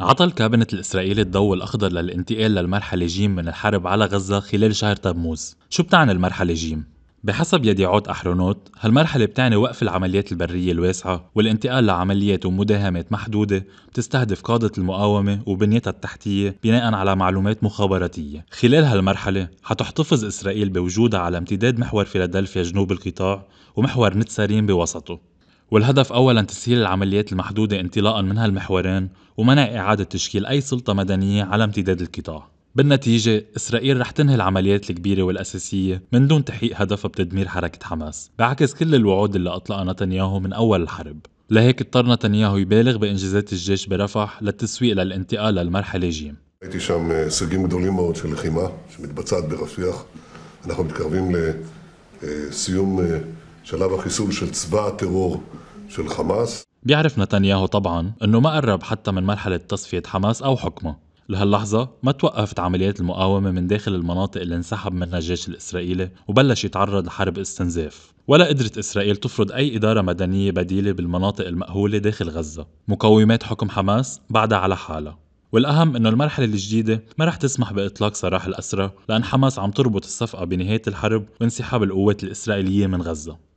عطى الكابنة الإسرائيلي الضوء الأخضر للانتقال للمرحلة جيم من الحرب على غزة خلال شهر تموز شو بتعني المرحلة جيم؟ بحسب يديعوت أحرونوت هالمرحلة بتعني وقف العمليات البرية الواسعة والانتقال لعمليات ومداهمات محدودة بتستهدف قادة المقاومة وبنيتها التحتية بناء على معلومات مخابراتية خلال هالمرحلة حتحتفظ إسرائيل بوجودها على امتداد محور فيلادلفيا جنوب القطاع ومحور نتساريم بوسطه والهدف أولا تسهيل العمليات المحدودة انطلاقا من هالمحورين ومنع إعادة تشكيل أي سلطة مدنية على امتداد القطاع بالنتيجة إسرائيل رح تنهي العمليات الكبيرة والأساسية من دون تحقيق هدفها بتدمير حركة حماس بعكس كل الوعود اللي أطلقها نتنياهو من أول الحرب لهيك اضطر نتنياهو يبالغ بإنجازات الجيش برفح للتسويق للانتقال للمرحلة جيم ראיתי שם הישגים גדולים מאוד של לחימה שמתבצעת ברפיח. אנחנו מתקרבים לסיום شلاب خيسون شل صبا تيرور شل حماس بيعرف نتنياهو طبعا انه ما قرب حتى من مرحلة تصفية حماس او حكمه لهاللحظة ما توقفت عمليات المقاومة من داخل المناطق اللي انسحب منها الجيش الإسرائيلي وبلش يتعرض لحرب استنزاف ولا قدرت إسرائيل تفرض أي إدارة مدنية بديلة بالمناطق المأهولة داخل غزة مقومات حكم حماس بعدها على حالها والأهم إنه المرحلة الجديدة ما رح تسمح بإطلاق سراح الأسرى لأن حماس عم تربط الصفقة بنهاية الحرب وانسحاب القوات الإسرائيلية من غزة